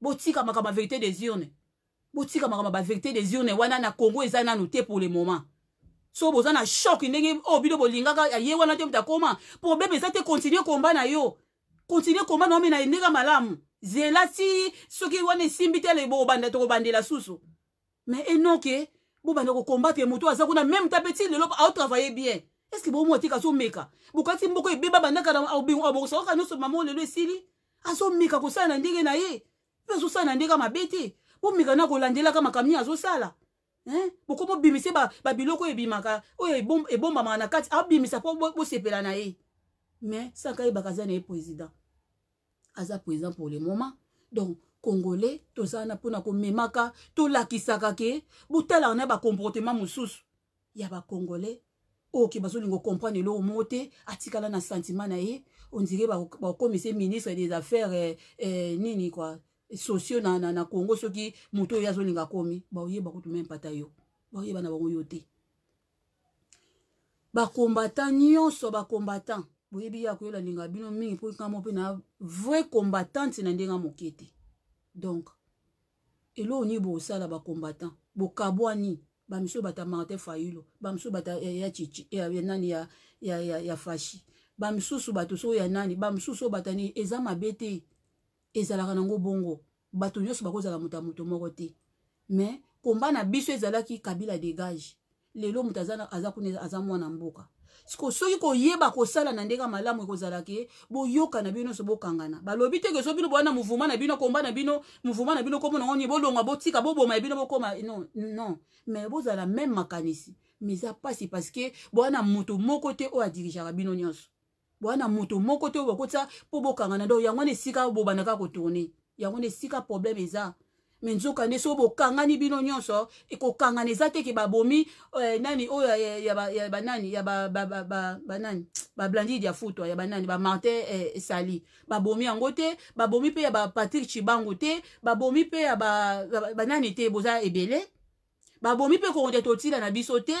S1: botika makambo ya vérité des urnes botika makambo ya bavérité des urnes wana na kongo eza nanu te pour le moment so boza na shok ndenge oyo bino bolingaka ye wana te moto akoma probleme eza te continue komba na yo continue komba na yo me na ndenge malamu zela ti soki wana esimbi te lebo obanda tokobandela susu me enoke bobanda kokombatre moto aza kuna meme ta pe ti lelo aotravaille bien estce bomoi tika azomeka bokati mboko ebeba bandaka bokosakoka nyonso mama oyo lelo esili azomeka kosala na ndenge oh, na ye mpe azosala na ndenge mabe te bomeka na kolandelaka makamni azosala boko bobimisi babiloko oyo ebimaka oyo ebombamaka na kati abimisa mpo bosepela na ye mais sanka yebaka aza na ye président aza ah, président pour le moment donc congolais toza wana mpona komemaka tolakisaka ke botalaka na bacomportema mosusu ya bacongolais oyo ke bazolinga okomprendre eloko moko te atikala na sentiment na ye ondire bakomise ministre des affaires eh, eh, nini kua socio na, na, na congo soki moto oyo azolinga akomi baoyeba kutu me mpata yo baoyeba na bango yo te bakombatant nyonso bakombatant boyebi ya koyola linga bino mingi mpo kamo mpe na vrai combattante na ndenge moke te donc eloko nini bosala bacombattant bokabwani bamisusu bata martin fayulo bamisusu bata ya chichi ya nani ya, ya, ya, ya fashi bamisusu bato so ya nani bamisusu bata nini eza mabe te ezalaka nango bongo bato nyonso bakozala moto ya moto moko te mais komba na biso ezalaki kabila degage lelo moto aza kuna aza mwana mboka siko soki koyeba kosala na ndenge malamu ekozalaka ye boyoka na bino nyonso bokangana balobi te ke so bino bowana mouvuma na bino komba na bino mouvuma na bino komonango nini bolongwa botika boboma ya bino bokoma non non mais bozala meme makanisi mais eza mpasi parce ke bowana moto moko te oyo adirigeaka bino nyonso bowana moto moko te oyo bakotisa mpo bokangana do yango wana esika bobandaka kotourne yango wana esika problème eza me nzokande so bokangani bino nyonso ekokangana eza teke babomi eh, nani oyo oh, ya banani ya banani bablandide ya futwa ya banani bamartin esali babomi yango te babomi mpe ya bapatrik chibango te babomi mpe ya banani te boza ebele babomi mpe kokondia totila na biso te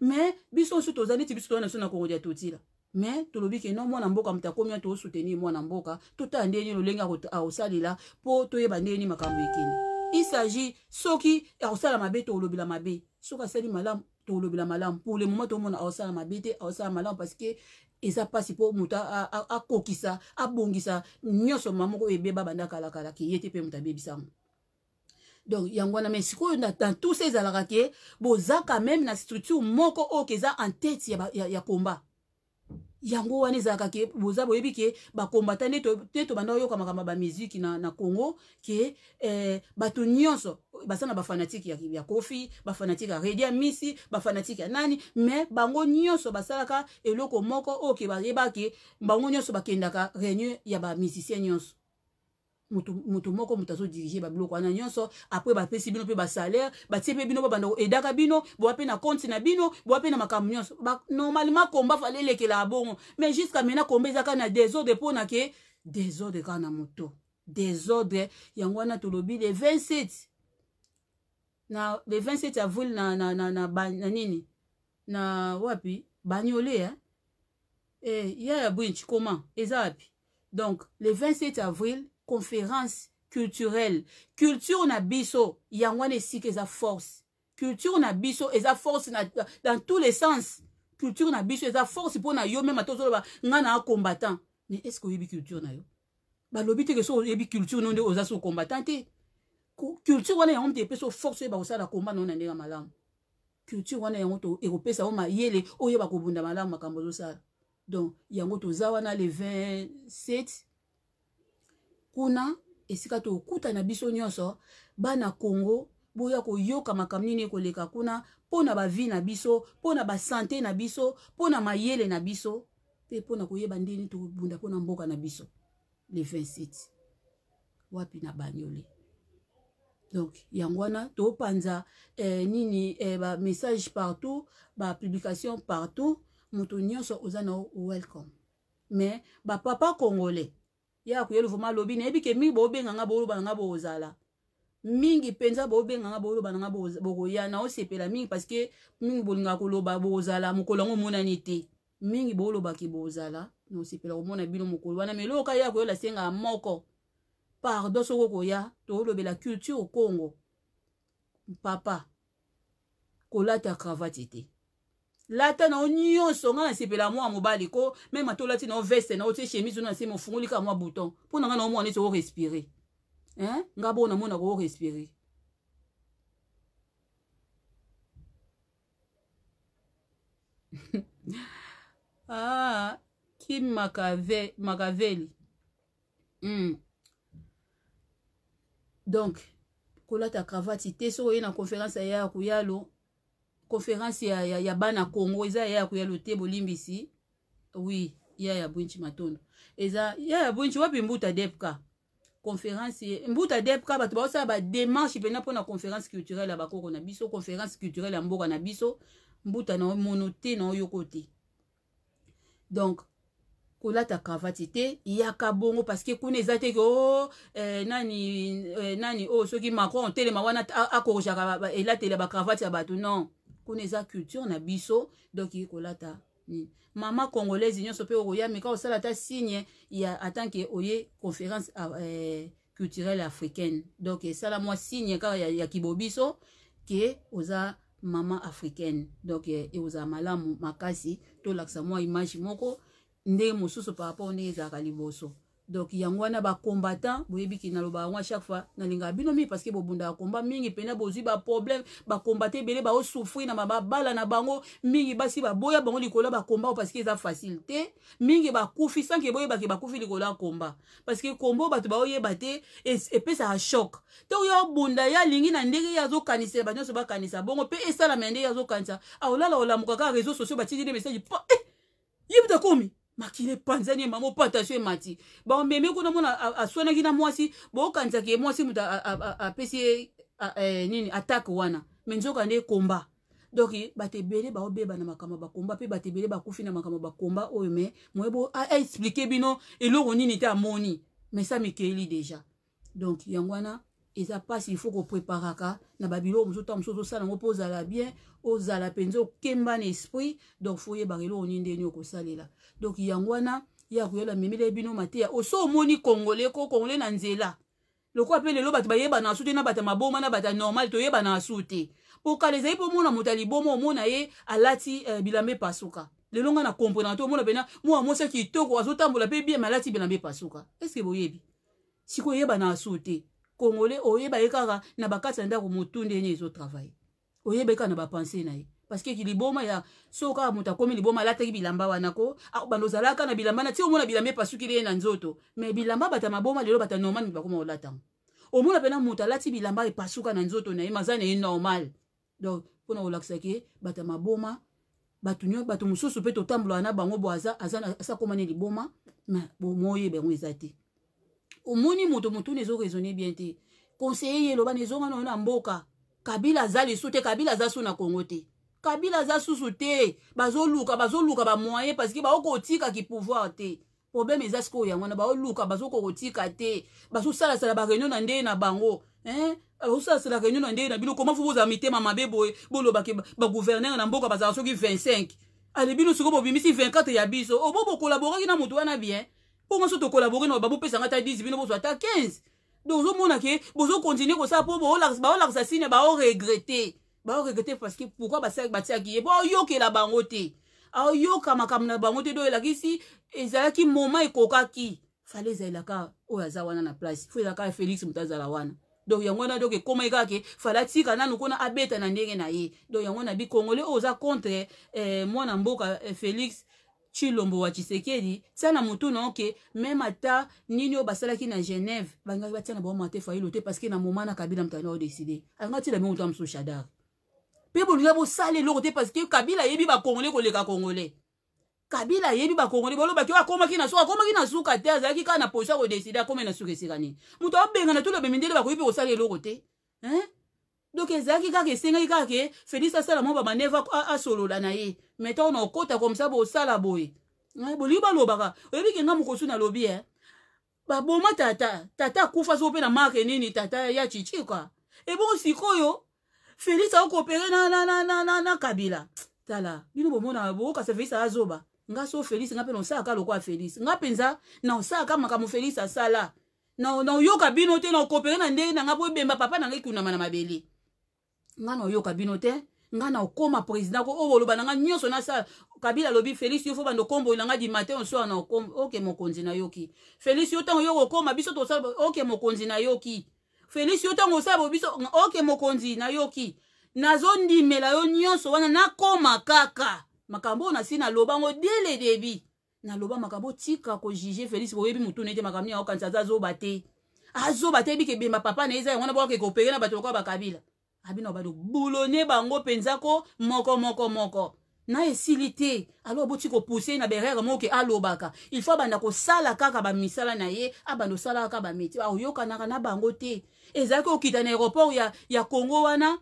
S1: me biso nso toza neti biso toza na biso na kokondia totila me tolobi ke non mwana mboka moto akomi wana toosoutenir mwana mboka totala ndeni lolenge akosalela mpo toyeba ndeni makambo ekende il s'agit soki akosala mabe toolobela mabe soki asali malamu toolobela malamu pour le moment tomona aosala mabe te aosala malamu parce que eza mpasi mpo moto akokisa abongisa nyonso ma moko oyo ebeba banda kalakala ke ye te mpe moto abebisango donc yango wana mai sikoyo dans tout se ezalaka ke boza quand même na structure moko oyo keza en tete ya, ya, ya kombat yango wana ezalaka ke boza boyebi ke bakombata nde tobanda koyoka makambo ya bamusiki na, na congo ke eh, bato nyonso baza na bafanatike ya, ya kofi bafanatike ya redia misi bafanatike ya nani me bango nyonso basalaka eloko moko oyo ke bayebake bango nyonso bakendaka réunion ya bamusicien nyonso moto moko moto azodirige babiloko wana nyonso apres bapesi bino mpe basalaire batie mpe bino babanda koedaka bino bowa mpe na konte na bino bowa mpe na makambo nyonso normalement komba fale elekela ya bongo mais jusqu'à maintenant komba eza kaka na désordre mpona ke désordre kaka na moto désordre yango wana tolobi le 27 na le 27 avril na, na, na, na, ba, na nini na wapi baniole eh? eh, ya ya bwinch comment eza wapi donc le 27 avril conférence culturelle culture na biso yango wana esika eza force culture na biso eza force na, dans tous les sens culture na biso eza force mpo na yo meme ata ozoloba ngai na combattant mais est ce que oyebi culture na yo balobi teke so oyebi culture no nde oza so combattant te culture wana yango mutu epesa force oyeba kosala combat na yo na ndenge malamu culture wana yango to ekopesa yo mayele oyeba kobunda malamu makambo ozosala donc yango toza wana le 27 kuna esika tokutana biso nyonso bana kongo boya koyoka makambo nini ekoleka kuna mpo na bavi na biso mpo na basante na biso mpo na mayele na biso mpe mpo na koyeba ndeni tobunda mpo na mboka na biso le 27 wapi na banyole donc yango wana topanza eh, nini eh, bamessage partout bapublication partout moto nyonso oza na welcome mais bapapa congolais ye akuyeluvuma alobi nayebi ke mingi bobenga nga boloba nanga bozala mingi mpenza bobenga nga boloba nanga bokoya na osepela mingi parceke mingi bolingaka koloba bozala mokolo yango omonani te mingi bolobaki bozala na osepela komona bino mokolo wana me eloko ye akoyola senga moko pardon soko okoya tolobela culture congo papa kolata cravate te lata na yo nyonso ngai nasepela mwa mobali ko meme ata olati na yo veste na yo tie chemise ono na nsima ofungoli ka mwa bouton mpo na ngai na omona neti orespire ngai bo namona ko orespire ah, kim makave, makaveli mm. donc kolata cravate te soki oye na conférence ya ya kuyalo conférence ya, ya, ya bana congo eza ya ya koya lote bolimbisi oui ya ya bwinchi matondo eza ya ya bwinchi wapi mbuta depka conférence mbuta depka bato baosala bademarche mpena mpona conférence culturelle ya bakoko na biso conférence culturelle ya mboka na biso mbuta na omono te na oyoko te donc kolata cravate te yaka bongo parceke kuna eza te ke o oh, eh, nani eh, nani oyo oh, soki macron telema wana akorojaka elatela bacravate ya bato non kuna eza culture na biso donk eye kolata nini mama congolaise nyonso mpe okoya meka osala ata signe ya atanke oye conférence ah, eh, culturelle africaine donc esala mwa signe kaka ya, ya kibobiso ke oza mama africaine donc ekozala eh, e malamu makasi tolakisa mwa image moko ndenge mosusu par rapport ndenge ezalaka liboso donc yango wana bacombatant boyebi ki naloba yango a chaque fois nalingaka bino mingi parceke bobundaka komba mingi mpena bozwi baproblème bacombatant ebele baosouffrir na babala na bango mingi basi baboya bango likolo ya bakomba o parceke eza facile te mingi bakufi sanke boyebaki bakufi likolo ya komba parceke komba oyo bato baoyeba te epesaka shok ntongo yo obunda ye alingi na ndenge ye azokanisa bato nyonso bakanisa bongo mpe esalama ya ndenge ye azokanisa aolala ah, olamuka kaka réseau sociaux batindine message pa ye mutakomi eh, makili epanzani emama opatasio emati bamemi kuna mona aswanaki na mwasi bokanisaki ye mwasi moto apesi ye nini atake wana me nzoka nde ekomba donk bato ebele baobeba na makambo bakomba mpe bato ebele bakufi na makambo bakomba oyo me moyebo aexplike bino eloko nini te amoni me sa mikeli deja donk yango wana eza mpasi ifo kopreparaka na babiloko mosusu ntango mosusu ozosala yango mpo ozala bien ozala mpenza okemba na esprit donc foyebaka eloko nini ndeni okosalela donc yango wana ya koyola memela bino mateya oso omoni kongole ko kongole na nzela lokola mpe lelo bato bayebana asu te na bato ya maboma na bato ya normal toyebana asu te pokala ezali mpo mona moto ya liboma omona ye alati euh, bilamba epasuka lelo ngai na komprena te omona pena mwa mosa kitoko azotambola mpe biema alati bilamba epasuka estce boyebi sikoyo eyebana asu te congolais oyeba ye kaka na bakati ya ndako motu ndenge ezotravaille oyeba ye kaka na bapense na ye parceke liboma ya so kaka moto akómi liboma alataki bilamba wana ko bando ozalaka na bilamba na ti omona bilamba epasukili ye na nzoto me bilamba bato ya maboma lelo bato ya normal bakóma olatango omona mpena moto alati bilamba epasuka na nzoto na ye maza na ye normal donc mpona kolakisaki bato ya maboma bato nyonso bato mosusu mpe totambolaka na bango bo aza aza asakomani liboma me bomoyeba yango eza te omoni moto motuna ezoraisonne bien te conseiller ye elobani ezongana oyo na mboka kabila aza lisu te kabila aza su na kongo te kabila aza susu te bazoluka bazoluka bamoye parceke baokotikaki pouvoir te probleme eza sikoyo yango wana baoluka bazokokotika te bazosalasala bareunion na ndeye na bango bazosalasala reunion na ndeye na bino koma fo bozala mitema mabe boye eh? bolobaki bagouvernere na mboka bazala soki 25 ale bino sikoyo bobimisi 24 ya biso obo bokolaboraki na moto wana bien mpongo so tokolabore na babopesanga ata 10 bino bozwa ata 15 donc ozomona ke bozokontinue kosala mpo baolakisa sine baoregrete baoregrete parce que pourkui batiaki ye mpo aoyokela bango te ayoka makambo na bango te do elakisi ezalaki moma ekokaki fale ezalelaka oyo aza wana na place fo ezalaka félix moto azala wana donc yango wana donc ekomai kaka fale atika nanu mpona abeta na ndenge na ye donc yango na bikongole oyo oza contre eh, mwana mboka eh, félix tshilombo wa tshisekedi tia na motuna oke meme ata nini oyo basalaki na genève bangaki batia na baoma te fayilo te parceke na moma na kabila moto alingao deside alingao tiela mingo ta mosusu shadar mpe bolinga bosala eloko te parceke kabila ayebi bakongole koleka kongole kabila ayebi bakongole bolobaki oyo akomaki na suka akomaki na suka te azalaki kaka na position ya kodeside akome na suka esika nini moto abengana tolobemindele bakoki mpe kosala eloko te hein donc ezalaki kaka esengaki kaka ke félix asala mo bamaneve asolola na ye me ntango na okɔta komisa bosala boye eh, bolingi balobaka oyebiki nga mokosu nalobi e eh. baboma tata tata akufa so mpe na marke nini tata ya cicika ebongo eh sikoyo félix akokopere na, na, na, na, na, na kabila tala bino bomona bokasa félix azoba nga so félix nga mpe na osalaka lokwa félix nga mpenza na osalaka makambo félix asala na oyoka bino te na okopere na ndenge na nga mpo ebemba papa na nga ekunama na mabele nga na oyoka bino te nga na okóma président ko oyo boloba na nga nyonso nasala kabila alobi félix yo fo bando komboyela nga dimatin osoa na oke mokonzi nayoki félix yo ntango yo kokóma biso tosala oke mokonzi nayoki félix yo ntango osala bo biso oke mokonzi nayoki nazondimela yo nyonso wana nakóma kaka makambo oyo nasili naloba ngo dele debi naloba makambo tika kojuge félix boyebi motuna ete makambo nini aokanisa aza azoba te azoba te yebiki ebemba papa na ye eza yango wana bokake kopere na bato lokola bakabila abino bato bulone bango mpenza ko moko moko moko na esili te alors aboti kopousse na berere moke alobaka il faut abanda kosala kaka bamisala na ye abanda osala kaka bamétier aoyokanaka na bango te ezalaki okita na aéroport ya, ya congo wana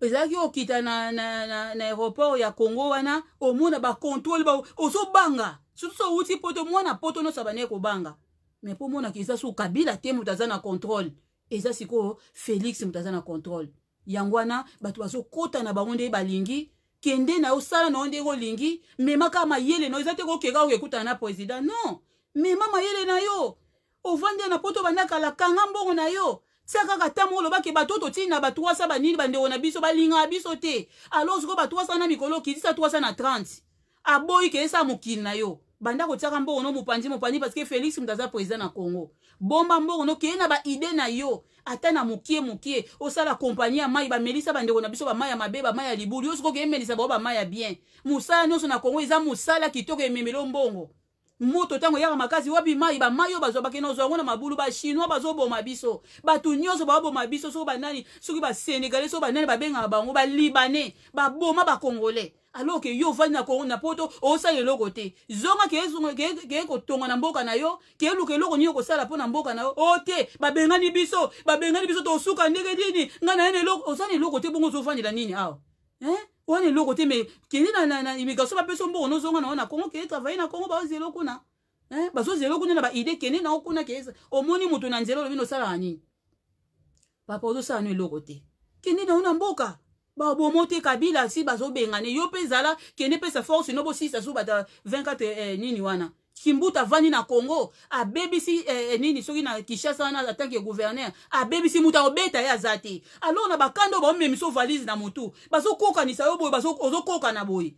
S1: ezalaki okita na, na, na, na aéroport ya congo wana omona bacontrole ozobanga sutu so outi poto mwana poto nyonso abandaki kobanga so me mpo omonaka eza so kabila te moto aza na contrôle eza sikoyo félix moto aza na contrôle yango wana bato bazokɔta na bango nde balingi kende na yo sala na yo ndenge olingi memaka mayele na yo eza te kokeka okekutana na président non mema mayele na yo ovandi na poto bandakala kanga mbongo na yo tia kaka ntango olobaki bato totili na bato wasa banini bandeko na biso balingaka biso te alors sikoyo bato wasa na mikolo okidisa to wasa na 30 aboyi keyesa mokili na yo banda kotiaka mbokono mopanzi mopanzi parceke félix moto aza président na congo bomba mbokono okeye na baide na yo ata na mokie mokie osala kompani ya mai bamelisa bandeko na biso bamai ya mabe bamai ya libulu yo soki okeye melisa bao bamai ya bien mosala nyonso na congo eza mosala kitoko ememelo mbongo moto ntango eyaka makasi wapi mai bamai oyo bazwa bakende ozwa yango na mabulu bachinois bazoboma biso bato nyonso baboma biso soki banani soki basenegale soki banani babengaka bango balibane baboma bakongolais alors ke ye ovandi na poto osala eloko te zonga keye kotonga na mboka na yo keye luka eloko nini okosala mpo na mboka na yo o oh, te babengani biso babengani biso tosuka ndenge nini ngai na yena eloko oza na eloko te bongo ozovandela nini awa owana eloko te mai kende na immigration bapeso mboka nozonga na yo na kongo keye travaille na kongo baozi eloko na bazozia eloko nde na baide kende na yo kuna keye omoni moto na nzela olobini osalaka nini papa ozosala no eloko te kende na yo na mboka babomo te kabila si bazobengana yo mpe ezala kende mpesa force no bosilisa so bata 24 eh, nini wana kimbuta avandi na congo abebisi eh, eh nini soki na kishasa wana atanke gouverner abebisi moto aobeta ye aza te alors na bakanda oyo baomemiso valise na motu bazokokanisa yo boye ozokokana boye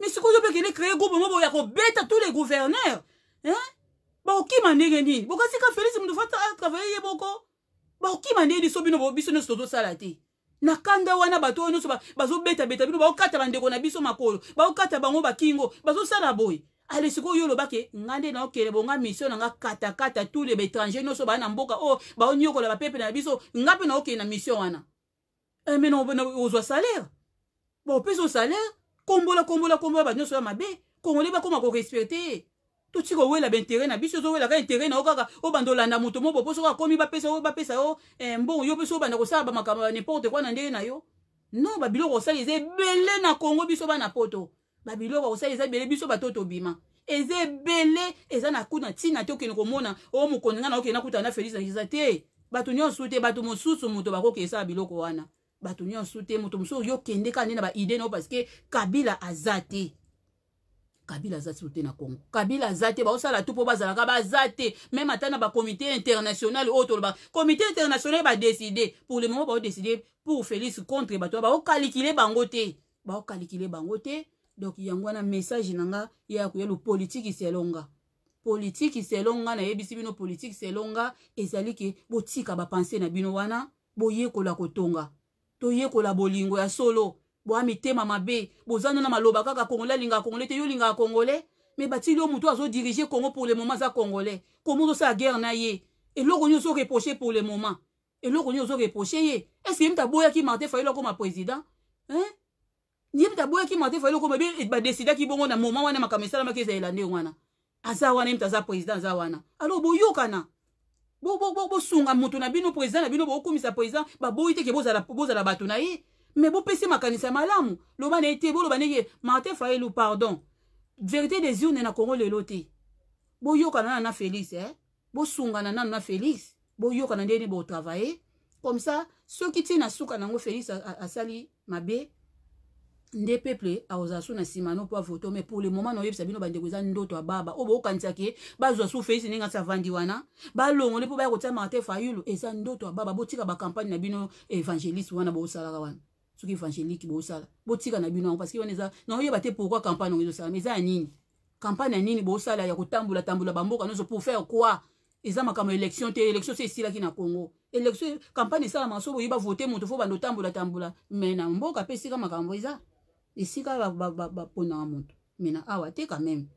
S1: mais sikoyo mpe kende créer groupe mo boye ya kobeta tous les gouverneurs hein? bakokima ndenge nini bokasika félix moto fa travaille ye boko bakokima ndenge ni so bino biso nyonso tozosala te na kanda wana bato oyo nyonso bazobetabeta bino baokata bandeko na biso makolo baokata bango bakingo bazosala boye ale sikoyo yo olobake nga nde naokele bonga misio na nga katakata tule baétranger nyonso baa na mboka oyo baoniokola bapepe na biso nga mpe naokele na misio wana eh, me ozwa salaire baopesa o salaire kombola kombola kombola bato nyonso ya mabe kongole bakoma korespecte ye totika owela baintere na biso ozowela ka intere na yo kaka obanda olanda moto mo bopo soki akómi bapesa yo bapesa yo eh, mbongo yo mpe so obanda kosala bamakambo nimporte kwa na ndenge na yo non babiloko osala eza ebele na kongo biso bana poto babiloko osala eza ebele biso bato tobima eza ebele eza na kuna ntina te okende komona o mokonzi nga na okende nakutana na félix nakisa te bato nyonso te bato mosusu moto bakokende esala biloko wana bato nyonso te moto mosusu yokende ka nde na baide na yo parceke kabila aza te kabila aza ti te na congo kabila aza te baosala tu mpo bazalaka baza te meme ata na bacomité international oyo tolobaka comité international badeside pour le moment baodeside pour félix contre bato baokalikile bango te baokalikile bango te donc yango wana message na nga ya koya lo politiki selonga politiki selonga nayebisi bino politiki selonga ezali ke botika bapense na bino wana boyekola kotonga toyekola bolingo ya solo boya mitema mabe bozana na maloba kaka congolais alingaka congolais te yo olingaka congolais me batili yo moto azodirige congo pour le moment aza congolais komo ozosala guerre na ye eloko nini ozoreproche pour le moment eloko nini ozoreproche ye estce yemi taboyaki martin fayelo akoma président yemi taboyaki martin fayelo akoma ebe badesidaki bongo na moma wana makambo esalamaki ezaela nde wana aza wana yemi taza président aza wana alors boyokana bosunga moto na bino président na bino bokomisa président baboyi teke bozala bato na ye me bopesi makanisi ya malamu loba na ye te boloba ndenge martin fayelu pardon vérité des urnes na congo lelo te boyokana nano na félix eh? bosungana nano na félix boyokana ndeni botravaille comme ça soki ntina suka nango félix asali mabe nde peuple akozala so na nsima no mpo avoto mais pour le moment na oyebisa bino bandeko eza ndoto ya baba oyo bookanisaka ye bazwa so félix ndenge asi avandi wana balongole mpo baya kotia martin fayulu eza ndoto ya baba botika bakampagne na bino évangéliste wana boosalaka wana soki évangélique bosala botika na bino yango parceke wana eza na oyeba te pourkui campagne yango ezosala mais eza ya nini campagne ya nini bosala ya kotambola tambola bamboka nyonso pour faire quoi eza makambo élection te élection se esilaki na congo élection campagne esalamaka so boyeba vote moto fo bando tambola tambola mais na mboka mpe esika makambo eza esika baponaka moto mais na awa te quand même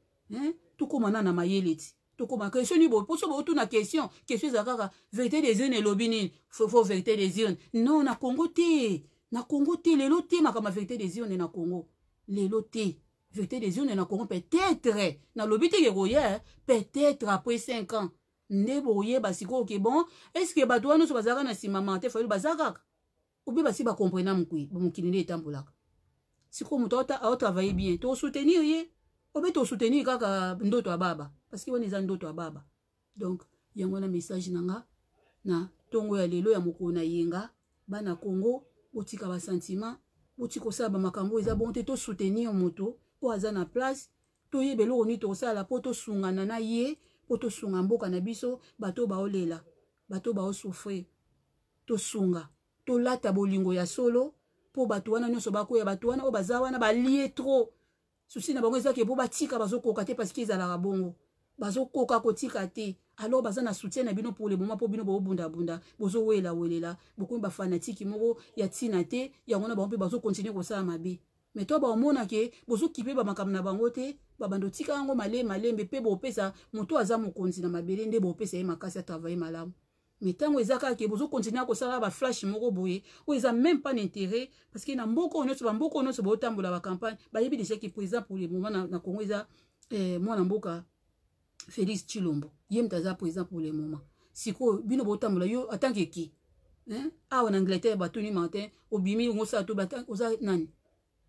S1: tokóma na na mayele ti tokóma question ni boso botuna question question eza kaka vérité des urnes elobi nini fo vérité des urnes non na congo te na congo te lelo te makambo ya vérité des urnes na congo lelo te vérité des urnes na congo peut-être nalobi te ke koye peut-être après 5 ans nde boyeba sikoyo ke bon estce bato wana nyonso bazalaka na nsima mante fayoli baza kaka obe basi bacomprena mokili nde etambolaka sikoyo moto aotravaille bien tosoutenir ye obe tosoutenir kaka ndoto ya baba parceke wana eza ndoto ya baba donc yango wana message na nga na ntongo ya lelo ya mokolo na yenga bana congo botika basentima botika kosala bamakambo eza bongo te tosoutenir moto oyo aza na place toyeba eloko nini tokosala mpo tosungana na ye mpo tosunga mboka na biso bato oyo baolela bato oyo baosufre tosunga tolata bolingo ya solo mpo bato wana nyonso bakoya bato wana oyo baza wana balie trop susi na bango ezaki mpo batika bazokoka te parceke ezalaka bongo bazokoka kotika te alors baza na soutien na bino pour le moment mpo bino bobundabunda bozowelela-welela bokomi bafanatike moko ya ntina te yango na bango mpe bazokontinue kosala mabe me to baomona ke bozokipe bamakambo na bango te babanda otika yango male malembe mpe bopesa moto aza mokonzi na mabele nde bopesa ye makasi atravaye malamu me ntango eza kaka ke bozokontinue kosala baflashe moko boye oyo eza même pas na intérêt parce que na mboka oyo nyonso bamboka oyo nyonso botambola bacampagne bayebi déjà ke président pour le moment na congo eza eh, mwana mboka félix chilombo ye moto aza président pour le moment sikoyo bino botambola yo atangeki awa na angleterre batoni martin obimi ongosala to oza nani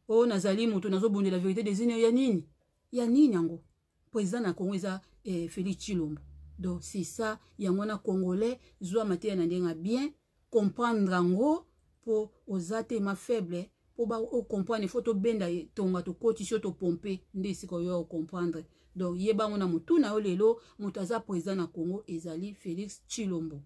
S1: o oh, nazali moto nazobundela vérité desine ya nini ya nini yango président na congo eza eh, félix chilombo donc si ça yango wana congolais zwa mateya na ndenge ya bien comprendre yango mpo oza tema faible mpo ocomprendre fo tobenda ye tonga tokoti so topompe nde esika oyo ocomprendre donc ye bango na motu na yo lelo moto aza président na congo ezali félix chilombo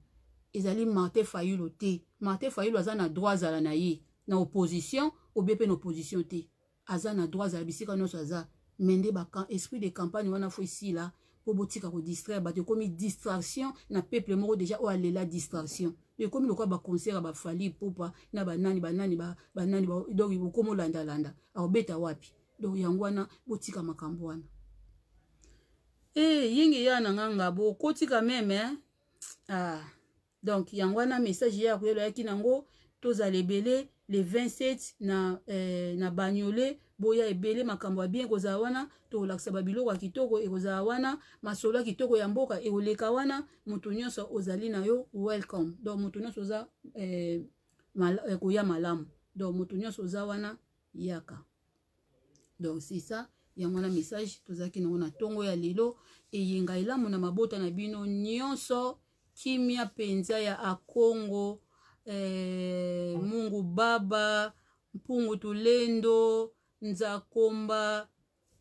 S1: ezali martin fayulo te martin fayulo aza na droit azala na ye na opposition obie mpe na opposition te aza na droit azala bisika nyonso aza me nde esprit de campagne wana fo esila mpo botika kodistraire bato ekomi distraction na peuple moko deja oyo alela distraction ekomi lokola baconcert ya bafali popa na banani banani banani donc okomi olandalanda aobeta wapi donc yango wana botika makambo wana e yenge ya na nganga bokotika meme ah. donc yango wana message ya koyeloyaki nango tozala ebele le 27 na, eh, na bagnole boya ebele makambo ya bien ekozala wana tokolakisa babiloko ya kitoko ekozala wana masolo ya kitoko ya mboka ekoleka wana moto nyonso ozali na yo welcome donc moto nyonso oza eh, mal, eh, koya malamu donc moto nyonso oza wana yaka donc c'est ça yango na message tozalaki nango na ntongo ya lelo eyenga elamu na mabota na bino nyonso kimia mpenza ya akongo eh, mungu baba mpungu tulendo nzakomba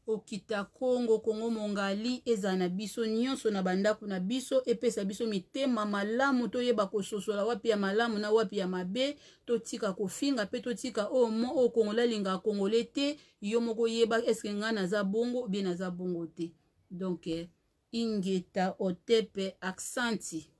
S1: okita kongo kongo mongali ezala na biso nyonso na bandako na biso epesa biso mitema malamu toyeba kososola wapi ya malamu na wapi ya mabe totika kofinga mpe totika oyo oh, mo oyo oh, kongola alingaka kongole te yo moko yeba eske ngai naza bongo bie naza bongo te donk eh, ingeta otepe acsanti